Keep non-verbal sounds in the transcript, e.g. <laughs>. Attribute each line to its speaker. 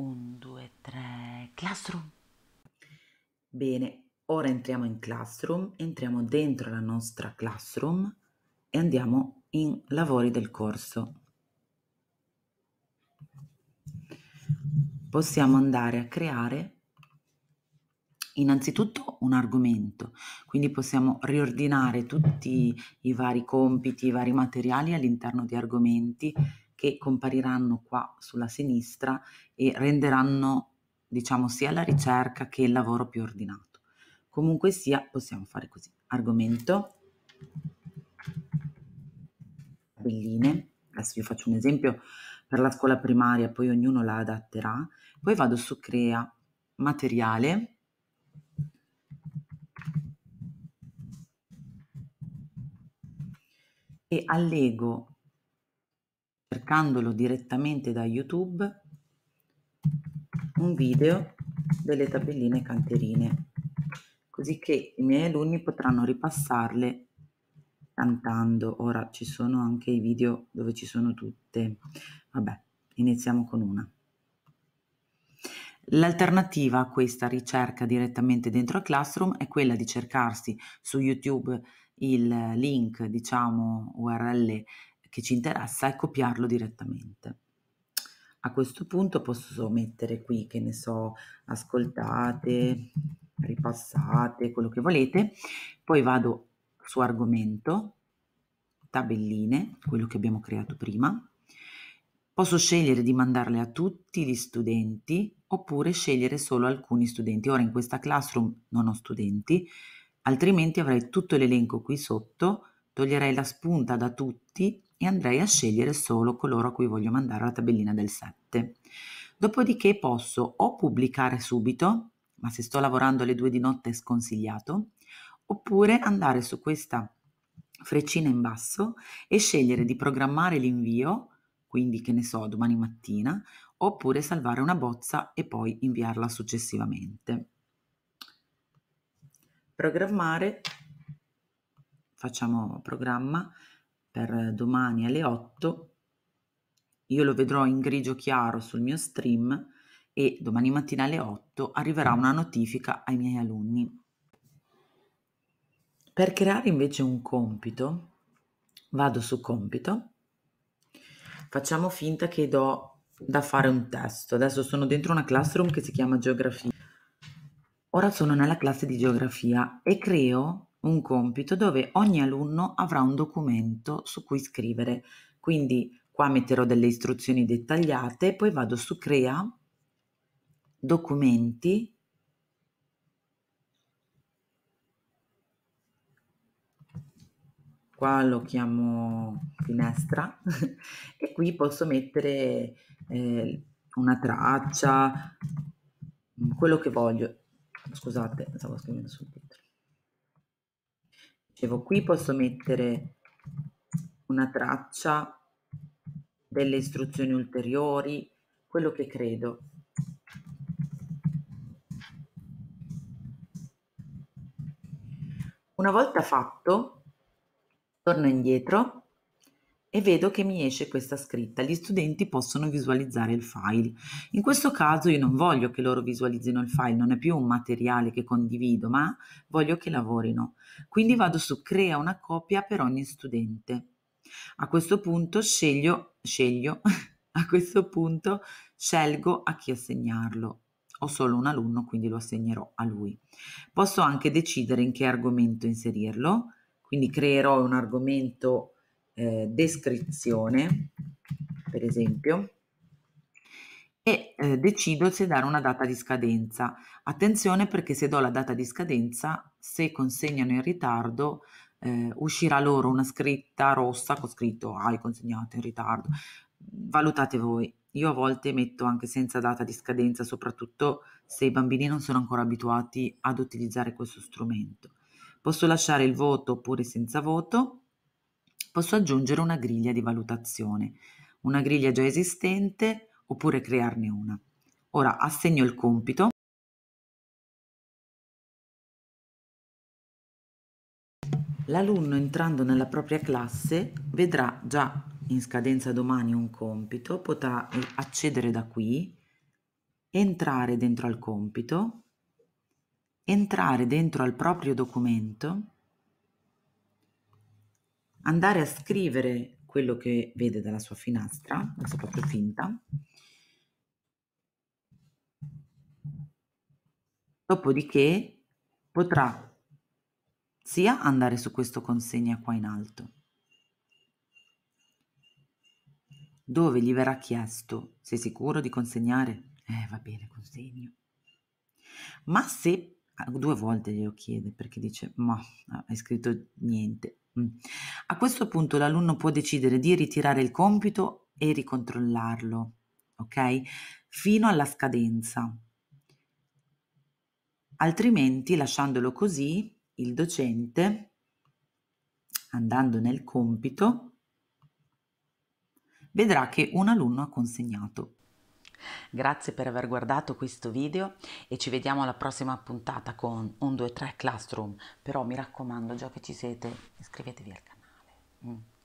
Speaker 1: 1, 2, 3, classroom. Bene, ora entriamo in classroom, entriamo dentro la nostra classroom e andiamo in lavori del corso. Possiamo andare a creare innanzitutto un argomento, quindi possiamo riordinare tutti i vari compiti, i vari materiali all'interno di argomenti che compariranno qua sulla sinistra e renderanno, diciamo, sia la ricerca che il lavoro più ordinato. Comunque sia, possiamo fare così. Argomento, tabelline, adesso vi faccio un esempio per la scuola primaria, poi ognuno la adatterà, poi vado su crea materiale, e allego scaricandolo direttamente da YouTube un video delle tabelline canterine, così che i miei alunni potranno ripassarle cantando. Ora ci sono anche i video dove ci sono tutte. Vabbè, iniziamo con una. L'alternativa a questa ricerca direttamente dentro a Classroom è quella di cercarsi su YouTube il link, diciamo, URL che ci interessa e copiarlo direttamente. A questo punto posso mettere qui, che ne so, ascoltate, ripassate, quello che volete, poi vado su argomento, tabelline, quello che abbiamo creato prima, Posso scegliere di mandarle a tutti gli studenti oppure scegliere solo alcuni studenti. Ora in questa classroom non ho studenti, altrimenti avrei tutto l'elenco qui sotto, toglierei la spunta da tutti e andrei a scegliere solo coloro a cui voglio mandare la tabellina del 7. Dopodiché posso o pubblicare subito, ma se sto lavorando alle 2 di notte è sconsigliato, oppure andare su questa freccina in basso e scegliere di programmare l'invio, quindi che ne so, domani mattina, oppure salvare una bozza e poi inviarla successivamente. Programmare, facciamo programma per domani alle 8. Io lo vedrò in grigio chiaro sul mio stream e domani mattina alle 8 arriverà una notifica ai miei alunni. Per creare invece un compito, vado su compito, facciamo finta che do da fare un testo. Adesso sono dentro una classroom che si chiama geografia. Ora sono nella classe di geografia e creo un compito dove ogni alunno avrà un documento su cui scrivere. Quindi qua metterò delle istruzioni dettagliate, poi vado su crea, documenti, qua lo chiamo finestra <laughs> e qui posso mettere eh, una traccia, mm, quello che voglio. Scusate, stavo scrivendo sul dito dicevo qui posso mettere una traccia delle istruzioni ulteriori quello che credo una volta fatto torno indietro e vedo che mi esce questa scritta, gli studenti possono visualizzare il file. In questo caso io non voglio che loro visualizzino il file, non è più un materiale che condivido, ma voglio che lavorino. Quindi vado su crea una copia per ogni studente. A questo punto sceglio, sceglio, <laughs> a questo punto scelgo a chi assegnarlo. Ho solo un alunno, quindi lo assegnerò a lui. Posso anche decidere in che argomento inserirlo, quindi creerò un argomento eh, descrizione, per esempio, e eh, decido se dare una data di scadenza. Attenzione perché se do la data di scadenza, se consegnano in ritardo, eh, uscirà loro una scritta rossa con scritto hai ah, consegnato in ritardo. Valutate voi. Io a volte metto anche senza data di scadenza, soprattutto se i bambini non sono ancora abituati ad utilizzare questo strumento. Posso lasciare il voto oppure senza voto posso aggiungere una griglia di valutazione, una griglia già esistente oppure crearne una. Ora assegno il compito. L'alunno entrando nella propria classe vedrà già in scadenza domani un compito, potrà eh, accedere da qui, entrare dentro al compito, entrare dentro al proprio documento andare a scrivere quello che vede dalla sua finestra, non fa proprio finta. Dopodiché potrà sia andare su questo consegna qua in alto, dove gli verrà chiesto sei sicuro di consegnare? Eh, va bene, consegno. Ma se Ah, due volte glielo chiede perché dice, ma ah, hai scritto niente. Mm. A questo punto l'alunno può decidere di ritirare il compito e ricontrollarlo, ok? Fino alla scadenza. Altrimenti, lasciandolo così, il docente, andando nel compito, vedrà che un alunno ha consegnato Grazie per aver guardato questo video e ci vediamo alla prossima puntata con 1, 2, 3 Classroom. Però mi raccomando, già che ci siete, iscrivetevi al canale. Mm.